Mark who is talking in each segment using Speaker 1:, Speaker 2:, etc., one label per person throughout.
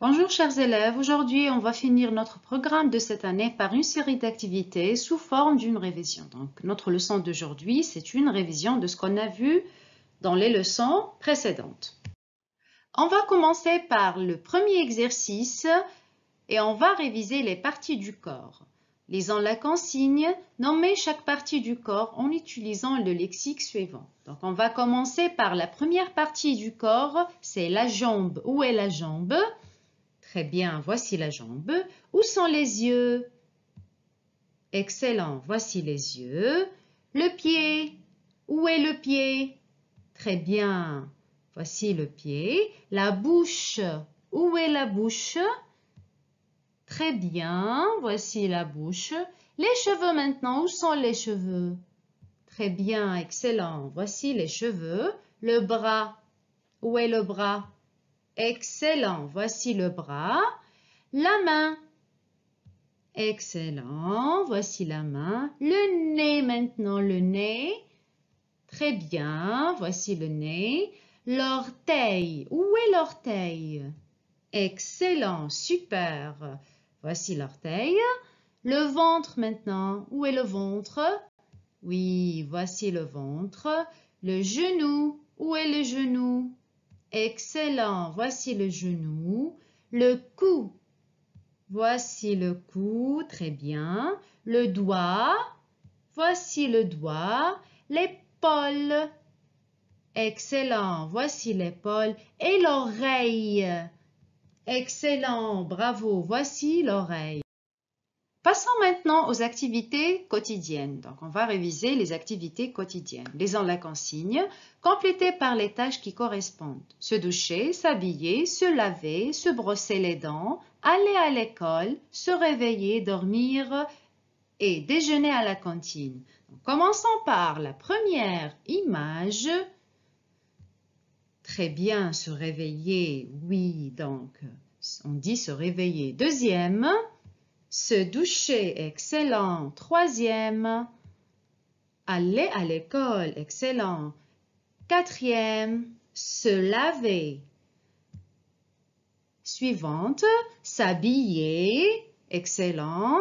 Speaker 1: Bonjour chers élèves, aujourd'hui on va finir notre programme de cette année par une série d'activités sous forme d'une révision. Donc notre leçon d'aujourd'hui c'est une révision de ce qu'on a vu dans les leçons précédentes. On va commencer par le premier exercice et on va réviser les parties du corps. Lisons la consigne, nommez chaque partie du corps en utilisant le lexique suivant. Donc on va commencer par la première partie du corps, c'est la jambe. Où est la jambe Très bien, voici la jambe. Où sont les yeux Excellent, voici les yeux. Le pied. Où est le pied Très bien, voici le pied. La bouche. Où est la bouche Très bien, voici la bouche. Les cheveux maintenant, où sont les cheveux Très bien, excellent, voici les cheveux. Le bras, où est le bras Excellent. Voici le bras. La main. Excellent. Voici la main. Le nez maintenant. Le nez. Très bien. Voici le nez. L'orteil. Où est l'orteil Excellent. Super. Voici l'orteil. Le ventre maintenant. Où est le ventre Oui, voici le ventre. Le genou. Où est le genou Excellent. Voici le genou. Le cou. Voici le cou. Très bien. Le doigt. Voici le doigt. L'épaule. Excellent. Voici l'épaule et l'oreille. Excellent. Bravo. Voici l'oreille. Passons maintenant aux activités quotidiennes. Donc, on va réviser les activités quotidiennes. Lisons la consigne, complétée par les tâches qui correspondent. Se doucher, s'habiller, se laver, se brosser les dents, aller à l'école, se réveiller, dormir et déjeuner à la cantine. commençons par la première image. Très bien, se réveiller, oui, donc on dit se réveiller. Deuxième, se doucher, excellent. Troisième, aller à l'école, excellent. Quatrième, se laver. Suivante, s'habiller, excellent.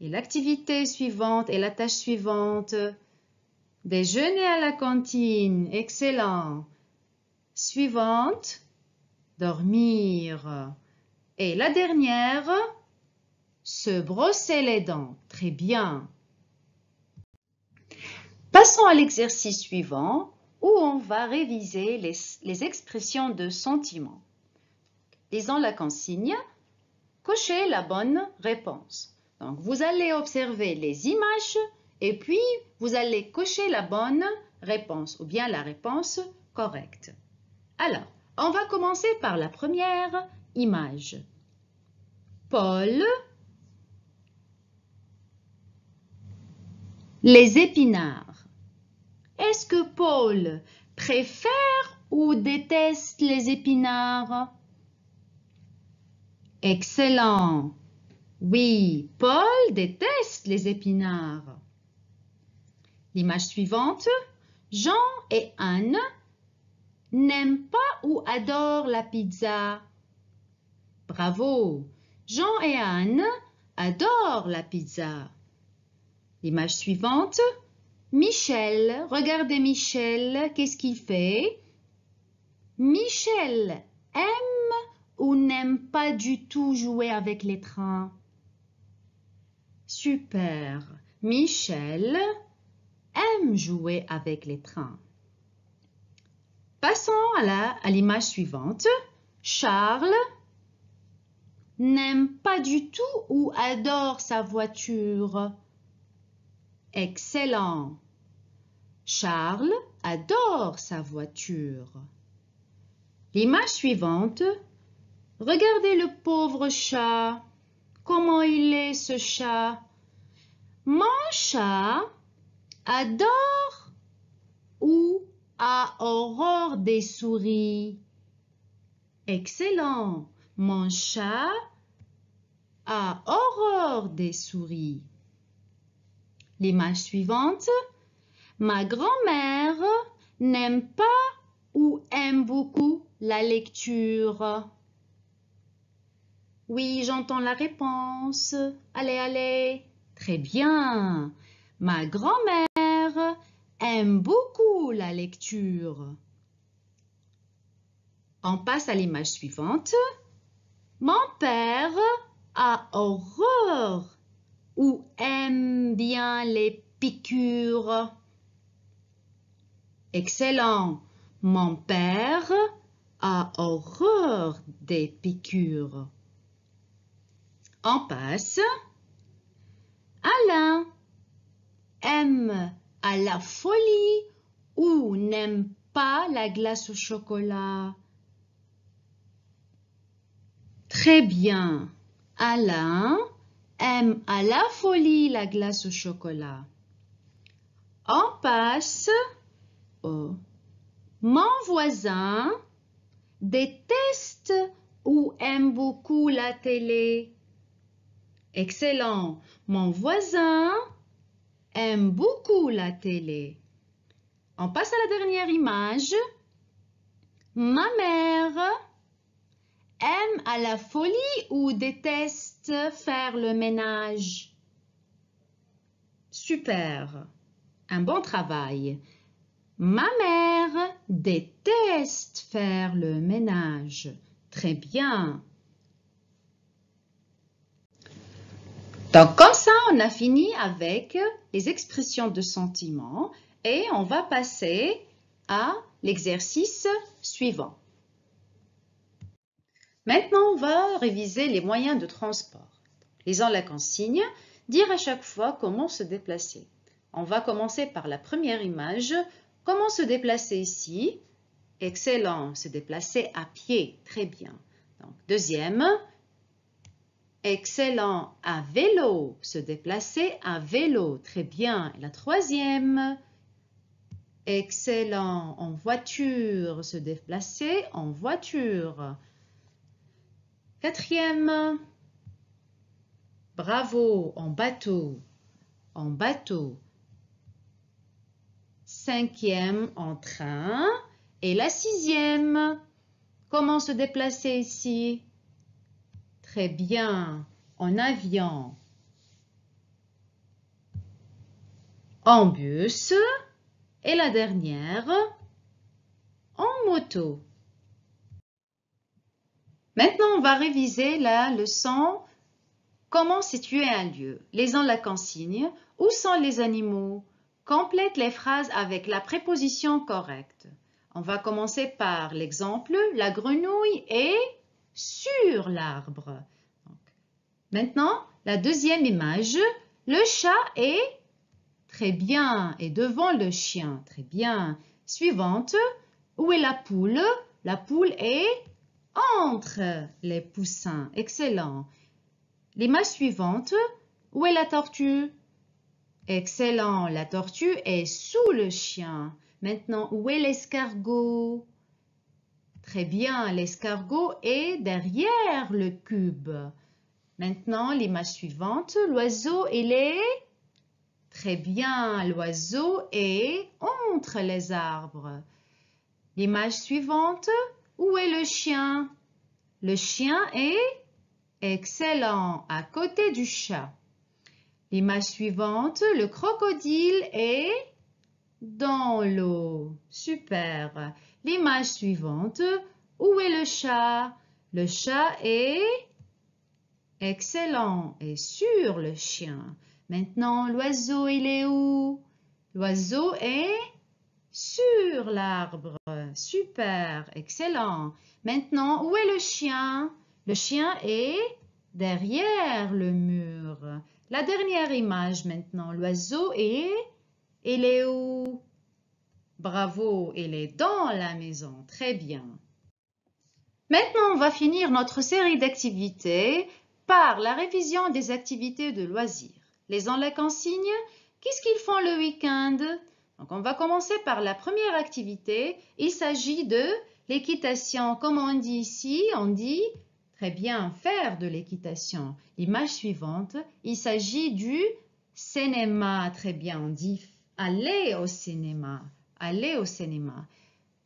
Speaker 1: Et l'activité suivante et la tâche suivante, déjeuner à la cantine, excellent. Suivante, dormir. Et la dernière, se brosser les dents. Très bien. Passons à l'exercice suivant où on va réviser les, expressions de sentiment. Lisons la consigne. Cochez la bonne réponse. Donc, vous allez observer les images et puis vous allez cocher la bonne réponse ou bien la réponse correcte. Alors, on va commencer par la première image. Paul Les épinards. Est-ce que Paul préfère ou déteste les épinards Excellent. Oui, Paul déteste les épinards. L'image suivante. Jean et Anne n'aiment pas ou adorent la pizza. Bravo. Jean et Anne adorent la pizza. L'image suivante. Michel, regardez Michel, qu'est-ce qu'il fait Michel aime ou n'aime pas du tout jouer avec les trains Super. Michel aime jouer avec les trains. Passons à l'image suivante. Charles n'aime pas du tout ou adore sa voiture. Excellent. Charles adore sa voiture. L'image suivante. Regardez le pauvre chat. Comment il est ce chat Mon chat adore ou a horreur des souris. Excellent. Mon chat a horreur des souris. L'image suivante. Ma grand-mère n'aime pas ou aime beaucoup la lecture Oui, j'entends la réponse. Allez, allez. Très bien. Ma grand-mère aime beaucoup la lecture. On passe à l'image suivante. Mon père a horreur ou aime bien les piqûres. Excellent. Mon père a horreur des piqûres. En passe. Alain aime à la folie ou n'aime pas la glace au chocolat. Très bien. Alain aime à la folie la glace au chocolat. On passe au mon voisin déteste ou aime beaucoup la télé. Excellent. Mon voisin aime beaucoup la télé. On passe à la dernière image. Ma mère aime à la folie ou déteste faire le ménage. Super, un bon travail. Ma mère déteste faire le ménage. Très bien. Donc comme ça, on a fini avec les expressions de sentiment et on va passer à l'exercice suivant. Maintenant, on va réviser les moyens de transport. Lisant la consigne, dire à chaque fois comment se déplacer. On va commencer par la première image. Comment se déplacer ici Excellent, se déplacer à pied, très bien. Donc, deuxième, excellent, à vélo, se déplacer à vélo, très bien. Et la troisième, excellent, en voiture, se déplacer en voiture. Quatrième. Bravo, en bateau, en bateau. Cinquième, en train. Et la sixième. Comment se déplacer ici Très bien, en avion. En bus. Et la dernière, en moto. Maintenant, on va réviser la leçon Comment situer un lieu Lisons la consigne. Où sont les animaux Complète les phrases avec la préposition correcte. On va commencer par l'exemple La grenouille est sur l'arbre. Maintenant, la deuxième image Le chat est très bien et devant le chien. Très bien. Suivante Où est la poule La poule est entre les poussins. Excellent. L'image suivante, où est la tortue Excellent, la tortue est sous le chien. Maintenant, où est l'escargot Très bien, l'escargot est derrière le cube. Maintenant, l'image suivante, l'oiseau, il est... Très bien, l'oiseau est entre les arbres. L'image suivante, où est le chien Le chien est excellent, à côté du chat. L'image suivante, le crocodile est dans l'eau. Super. L'image suivante, où est le chat Le chat est excellent et sur le chien. Maintenant, l'oiseau, il est où L'oiseau est sur l'arbre. Super, excellent. Maintenant, où est le chien Le chien est derrière le mur. La dernière image maintenant. L'oiseau est... Il est où Bravo, il est dans la maison. Très bien. Maintenant, on va finir notre série d'activités par la révision des activités de loisirs. Les ont la consigne Qu'est-ce qu'ils font le week-end donc on va commencer par la première activité. Il s'agit de l'équitation. Comme on dit ici, on dit très bien faire de l'équitation. Image suivante, il s'agit du cinéma. Très bien, on dit aller au cinéma. Aller au cinéma.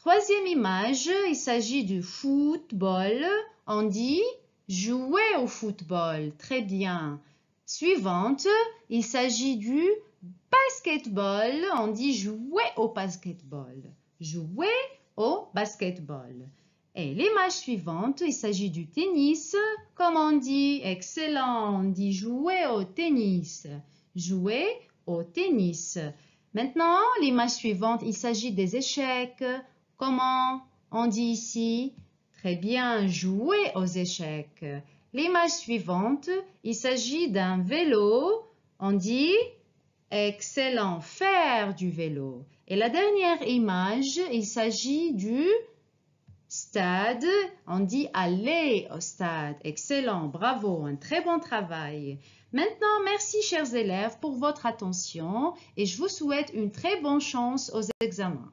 Speaker 1: Troisième image, il s'agit du football. On dit jouer au football. Très bien. Suivante, il s'agit du Basketball, on dit jouer au basketball. Jouer au basketball. Et l'image suivante, il s'agit du tennis. Comment on dit, excellent, on dit jouer au tennis. Jouer au tennis. Maintenant, l'image suivante, il s'agit des échecs. Comment on dit ici Très bien, jouer aux échecs. L'image suivante, il s'agit d'un vélo. On dit Excellent, faire du vélo. Et la dernière image, il s'agit du stade. On dit aller au stade. Excellent, bravo, un très bon travail. Maintenant, merci chers élèves pour votre attention et je vous souhaite une très bonne chance aux examens.